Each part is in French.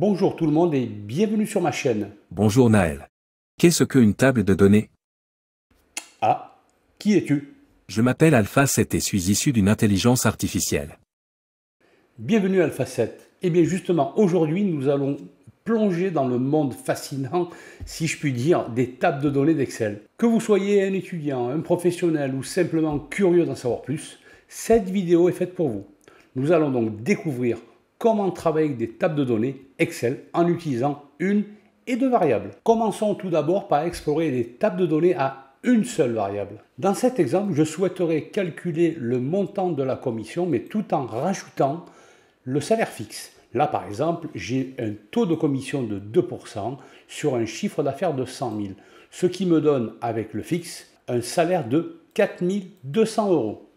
Bonjour tout le monde et bienvenue sur ma chaîne. Bonjour Naël. Qu'est-ce qu'une table de données Ah, qui es-tu Je m'appelle Alpha 7 et suis issu d'une intelligence artificielle. Bienvenue Alpha 7. Eh bien justement, aujourd'hui nous allons plonger dans le monde fascinant, si je puis dire, des tables de données d'Excel. Que vous soyez un étudiant, un professionnel ou simplement curieux d'en savoir plus, cette vidéo est faite pour vous. Nous allons donc découvrir comment travailler avec des tables de données Excel en utilisant une et deux variables. Commençons tout d'abord par explorer les tables de données à une seule variable. Dans cet exemple, je souhaiterais calculer le montant de la commission, mais tout en rajoutant le salaire fixe. Là, par exemple, j'ai un taux de commission de 2% sur un chiffre d'affaires de 100 000, ce qui me donne, avec le fixe, un salaire de 4 200 euros.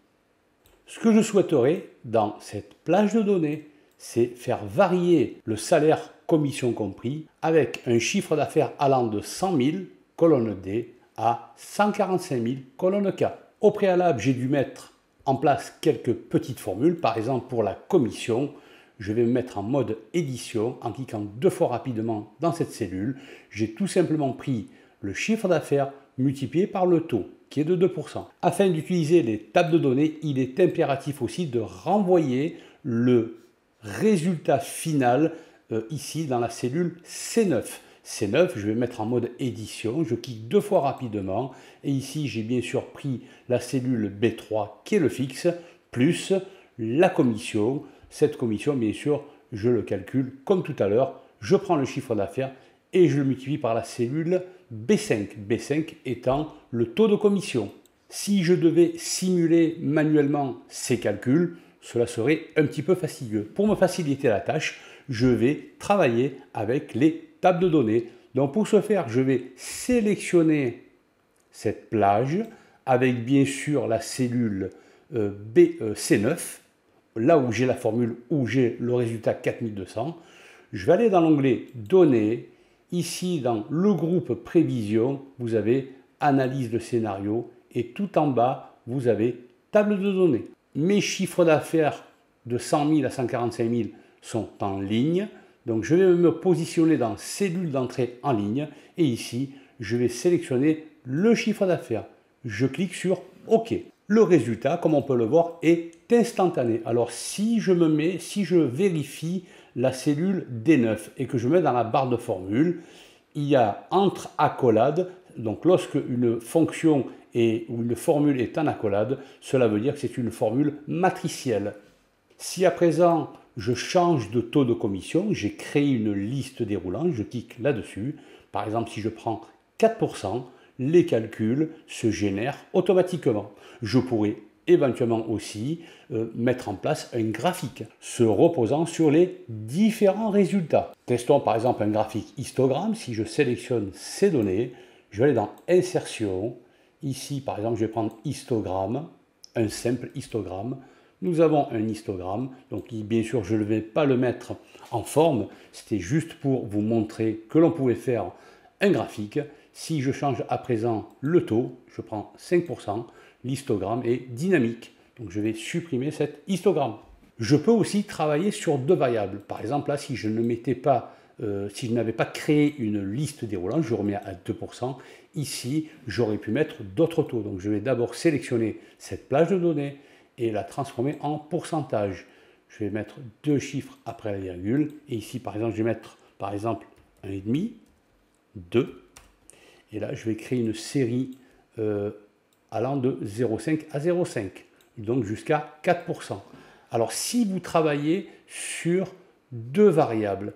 Ce que je souhaiterais dans cette plage de données, c'est faire varier le salaire commission compris avec un chiffre d'affaires allant de 100 000 colonne D à 145 000 colonne K. Au préalable, j'ai dû mettre en place quelques petites formules, par exemple pour la commission, je vais me mettre en mode édition en cliquant deux fois rapidement dans cette cellule. J'ai tout simplement pris le chiffre d'affaires multiplié par le taux qui est de 2%. Afin d'utiliser les tables de données, il est impératif aussi de renvoyer le résultat final euh, ici dans la cellule C9. C9, je vais mettre en mode édition, je clique deux fois rapidement et ici j'ai bien sûr pris la cellule B3 qui est le fixe plus la commission. Cette commission, bien sûr, je le calcule comme tout à l'heure, je prends le chiffre d'affaires et je le multiplie par la cellule B5, B5 étant le taux de commission. Si je devais simuler manuellement ces calculs, cela serait un petit peu fastidieux. Pour me faciliter la tâche, je vais travailler avec les tables de données. Donc pour ce faire, je vais sélectionner cette plage avec bien sûr la cellule euh, BC9, euh, là où j'ai la formule, où j'ai le résultat 4200. Je vais aller dans l'onglet Données. Ici, dans le groupe Prévision, vous avez Analyse de scénario et tout en bas, vous avez Table de données. Mes chiffres d'affaires de 100 000 à 145 000 sont en ligne. Donc je vais me positionner dans cellule d'entrée en ligne et ici je vais sélectionner le chiffre d'affaires. Je clique sur OK. Le résultat, comme on peut le voir, est instantané. Alors si je me mets, si je vérifie la cellule D9 et que je mets dans la barre de formule, il y a entre accolades, donc lorsque une fonction et où une formule est en accolade, cela veut dire que c'est une formule matricielle. Si à présent je change de taux de commission, j'ai créé une liste déroulante, je clique là-dessus. Par exemple, si je prends 4%, les calculs se génèrent automatiquement. Je pourrais éventuellement aussi euh, mettre en place un graphique se reposant sur les différents résultats. Testons par exemple un graphique histogramme. Si je sélectionne ces données, je vais aller dans Insertion, Ici, par exemple, je vais prendre histogramme, un simple histogramme. Nous avons un histogramme, donc bien sûr, je ne vais pas le mettre en forme, c'était juste pour vous montrer que l'on pouvait faire un graphique. Si je change à présent le taux, je prends 5%, l'histogramme est dynamique. Donc je vais supprimer cet histogramme. Je peux aussi travailler sur deux variables. Par exemple, là, si je ne mettais pas euh, si je n'avais pas créé une liste déroulante, je remets à 2%. Ici, j'aurais pu mettre d'autres taux. Donc je vais d'abord sélectionner cette plage de données et la transformer en pourcentage. Je vais mettre deux chiffres après la virgule. Et ici, par exemple, je vais mettre par exemple 1,5, 2. Et là, je vais créer une série euh, allant de 0,5 à 0,5, donc jusqu'à 4%. Alors si vous travaillez sur deux variables,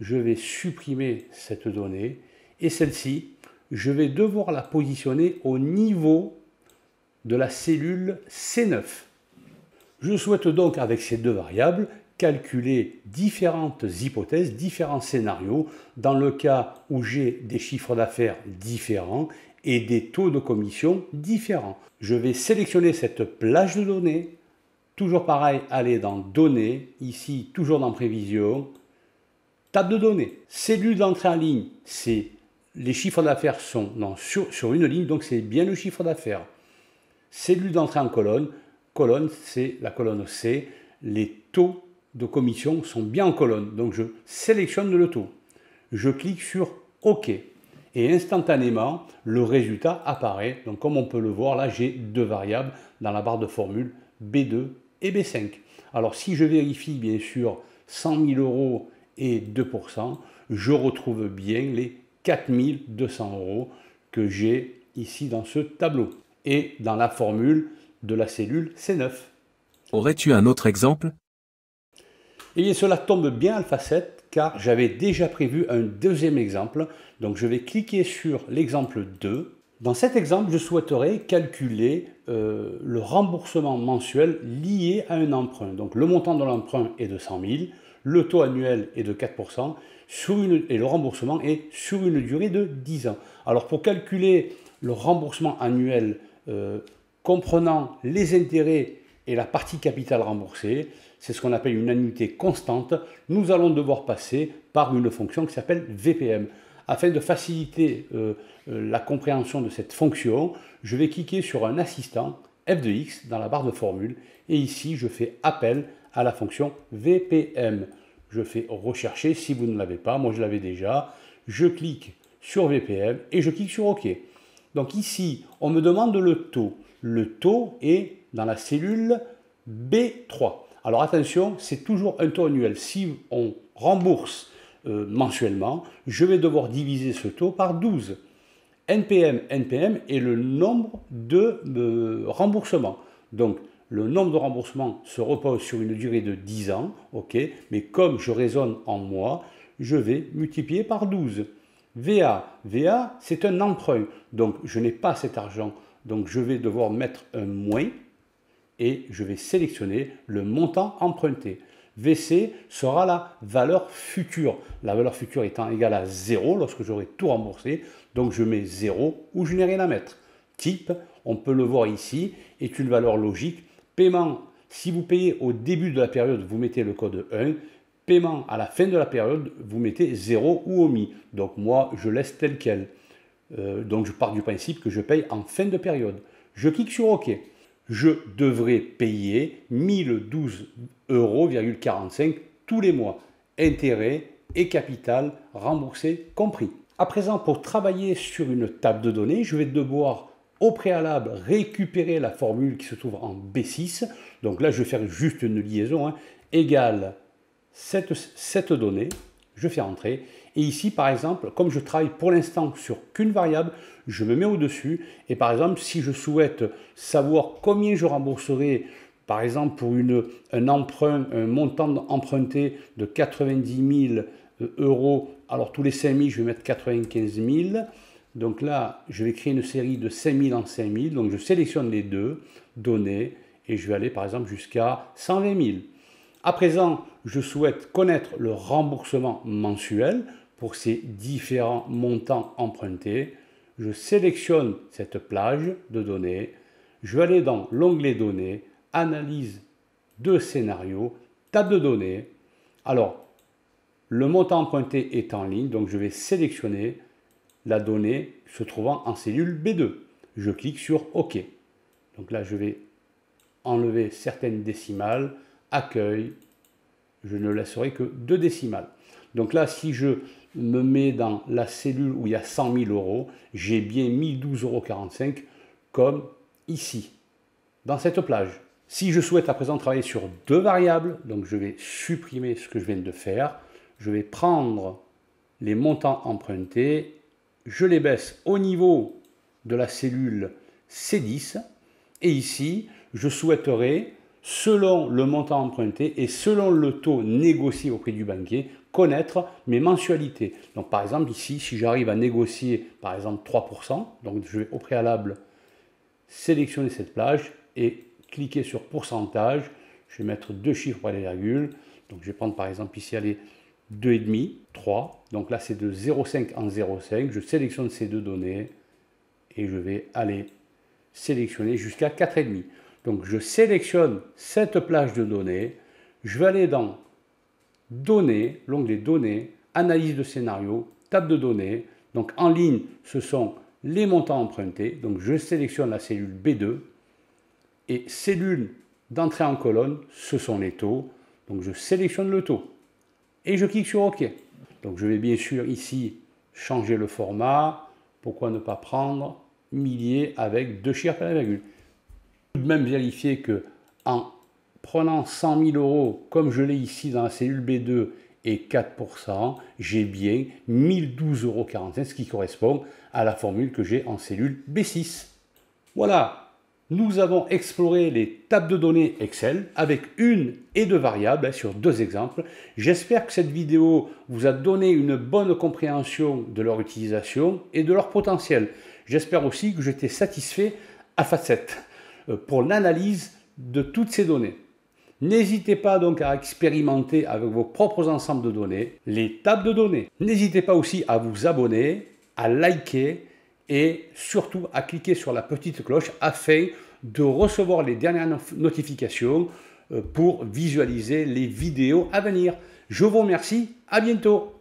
je vais supprimer cette donnée et celle-ci, je vais devoir la positionner au niveau de la cellule C9. Je souhaite donc avec ces deux variables calculer différentes hypothèses, différents scénarios dans le cas où j'ai des chiffres d'affaires différents et des taux de commission différents. Je vais sélectionner cette plage de données, toujours pareil, aller dans Données, ici toujours dans Prévision, Table de données, cellule d'entrée en ligne, c'est les chiffres d'affaires sont sur, une ligne, donc c'est bien le chiffre d'affaires. Cellule d'entrée en colonne, colonne, c'est la colonne C. Les taux de commission sont bien en colonne, donc je sélectionne le taux. Je clique sur OK et instantanément le résultat apparaît. Donc comme on peut le voir, là j'ai deux variables dans la barre de formule B2 et B5. Alors si je vérifie bien sûr 100 000 euros et 2%, je retrouve bien les 4200 euros que j'ai ici dans ce tableau et dans la formule de la cellule C9. Aurais-tu un autre exemple Eh cela tombe bien alpha 7 car j'avais déjà prévu un deuxième exemple. Donc, je vais cliquer sur l'exemple 2. Dans cet exemple, je souhaiterais calculer euh, le remboursement mensuel lié à un emprunt. Donc, le montant de l'emprunt est de 100 000. Le taux annuel est de 4% et le remboursement est sur une durée de 10 ans. Alors pour calculer le remboursement annuel euh, comprenant les intérêts et la partie capitale remboursée, c'est ce qu'on appelle une annuité constante, nous allons devoir passer par une fonction qui s'appelle VPM. Afin de faciliter euh, euh, la compréhension de cette fonction, je vais cliquer sur un assistant f de x dans la barre de formule. Et ici, je fais appel à la fonction VPM. Je fais rechercher si vous ne l'avez pas. Moi, je l'avais déjà. Je clique sur VPM et je clique sur OK. Donc ici, on me demande le taux. Le taux est dans la cellule B3. Alors attention, c'est toujours un taux annuel. Si on rembourse euh, mensuellement, je vais devoir diviser ce taux par 12. NPM, NPM est le nombre de euh, remboursements. Donc, le nombre de remboursements se repose sur une durée de 10 ans, ok, mais comme je raisonne en mois, je vais multiplier par 12. VA, VA, c'est un emprunt, donc je n'ai pas cet argent, donc je vais devoir mettre un moins et je vais sélectionner le montant emprunté. VC sera la valeur future. La valeur future étant égale à 0 lorsque j'aurai tout remboursé, donc je mets 0 ou je n'ai rien à mettre. Type, on peut le voir ici, est une valeur logique. Paiement, si vous payez au début de la période, vous mettez le code 1. Paiement à la fin de la période, vous mettez 0 ou omis. Donc moi, je laisse tel quel. Euh, donc je pars du principe que je paye en fin de période. Je clique sur OK je devrais payer 1012,45 euros tous les mois, intérêts et capital remboursés compris. À présent, pour travailler sur une table de données, je vais devoir au préalable récupérer la formule qui se trouve en B6. Donc là, je vais faire juste une liaison hein. égale cette, cette donnée, je fais entrer, et ici, par exemple, comme je travaille pour l'instant sur qu'une variable, je me mets au-dessus. Et par exemple, si je souhaite savoir combien je rembourserai, par exemple, pour une, un emprunt, un montant emprunté de 90 000 euh, euros, alors tous les 5 000, je vais mettre 95 000. Donc là, je vais créer une série de 5000 en 5000. Donc je sélectionne les deux, données, et je vais aller par exemple jusqu'à 120 000. À présent, je souhaite connaître le remboursement mensuel pour ces différents montants empruntés. Je sélectionne cette plage de données. Je vais aller dans l'onglet Données, Analyse de scénario, table de données. Alors, le montant emprunté est en ligne, donc je vais sélectionner la donnée se trouvant en cellule B2. Je clique sur OK. Donc là, je vais enlever certaines décimales, accueil, je ne laisserai que deux décimales. Donc là, si je me mets dans la cellule où il y a 100 000 euros, j'ai bien 1012,45 euros comme ici, dans cette plage. Si je souhaite à présent travailler sur deux variables, donc je vais supprimer ce que je viens de faire, je vais prendre les montants empruntés, je les baisse au niveau de la cellule C10, et ici, je souhaiterais selon le montant emprunté et selon le taux négocié auprès du banquier, connaître mes mensualités. Donc par exemple ici, si j'arrive à négocier par exemple 3%, donc je vais au préalable sélectionner cette plage et cliquer sur pourcentage, je vais mettre deux chiffres par les virgules, donc je vais prendre par exemple ici, et 2,5, 3, donc là c'est de 0,5 en 0,5, je sélectionne ces deux données et je vais aller sélectionner jusqu'à 4,5. Donc je sélectionne cette plage de données, je vais aller dans Données, l'onglet Données, Analyse de scénario, table de données. Donc en ligne, ce sont les montants empruntés. Donc je sélectionne la cellule B2 et cellule d'entrée en colonne, ce sont les taux. Donc je sélectionne le taux et je clique sur OK. Donc je vais bien sûr ici changer le format. Pourquoi ne pas prendre milliers avec deux chiffres à la virgule de même vérifier que en prenant 100 000 euros, comme je l'ai ici dans la cellule B2, et 4%, j'ai bien 1012,45 euros, ce qui correspond à la formule que j'ai en cellule B6. Voilà, nous avons exploré les tables de données Excel avec une et deux variables hein, sur deux exemples. J'espère que cette vidéo vous a donné une bonne compréhension de leur utilisation et de leur potentiel. J'espère aussi que j'étais satisfait à facette. Euh, pour l'analyse de toutes ces données. N'hésitez pas donc à expérimenter avec vos propres ensembles de données les tables de données. N'hésitez pas aussi à vous abonner, à liker et surtout à cliquer sur la petite cloche afin de recevoir les dernières notifications euh, pour visualiser les vidéos à venir. Je vous remercie, à bientôt